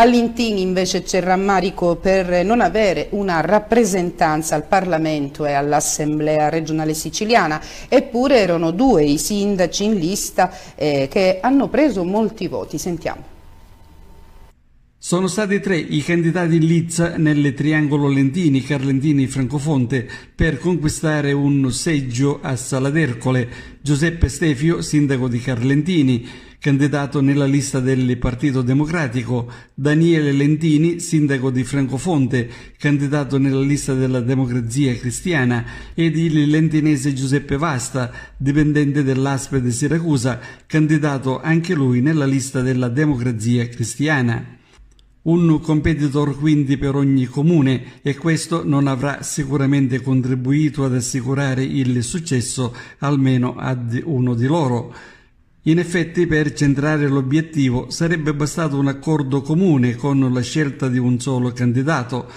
All'Intini invece c'è il rammarico per non avere una rappresentanza al Parlamento e all'Assemblea regionale siciliana, eppure erano due i sindaci in lista eh, che hanno preso molti voti. Sentiamo. Sono stati tre i candidati in lizza nel triangolo Lentini, Carlentini e Francofonte per conquistare un seggio a Sala d'Ercole. Giuseppe Stefio, sindaco di Carlentini, Candidato nella lista del Partito Democratico, Daniele Lentini, sindaco di Francofonte, candidato nella lista della Democrazia Cristiana, ed il lentinese Giuseppe Vasta, dipendente dell'Aspe di Siracusa, candidato anche lui nella lista della Democrazia Cristiana. Un competitor quindi per ogni comune e questo non avrà sicuramente contribuito ad assicurare il successo almeno ad uno di loro. In effetti per centrare l'obiettivo sarebbe bastato un accordo comune con la scelta di un solo candidato,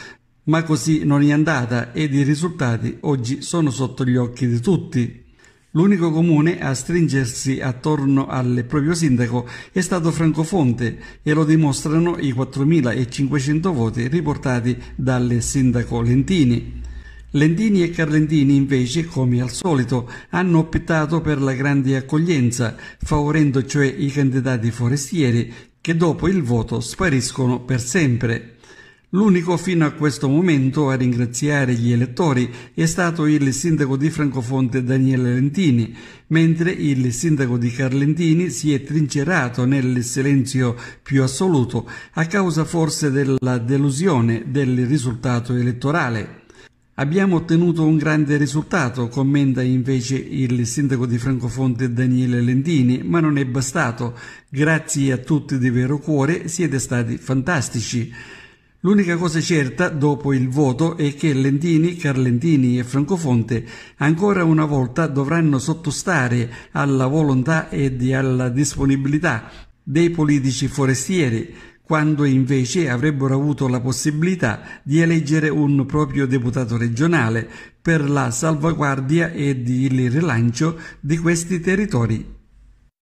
ma così non è andata ed i risultati oggi sono sotto gli occhi di tutti. L'unico comune a stringersi attorno al proprio sindaco è stato Francofonte e lo dimostrano i 4.500 voti riportati dal sindaco Lentini. Lendini e Carlendini invece, come al solito, hanno optato per la grande accoglienza, favorendo cioè i candidati forestieri che dopo il voto spariscono per sempre. L'unico fino a questo momento a ringraziare gli elettori è stato il sindaco di Francofonte Daniele Lentini, mentre il sindaco di Carlentini si è trincerato nel silenzio più assoluto a causa forse della delusione del risultato elettorale. Abbiamo ottenuto un grande risultato, commenta invece il sindaco di Francofonte Daniele Lendini, ma non è bastato. Grazie a tutti di vero cuore, siete stati fantastici. L'unica cosa certa dopo il voto è che Lendini, Carlendini e Francofonte ancora una volta dovranno sottostare alla volontà e alla disponibilità dei politici forestieri quando invece avrebbero avuto la possibilità di eleggere un proprio deputato regionale per la salvaguardia ed il rilancio di questi territori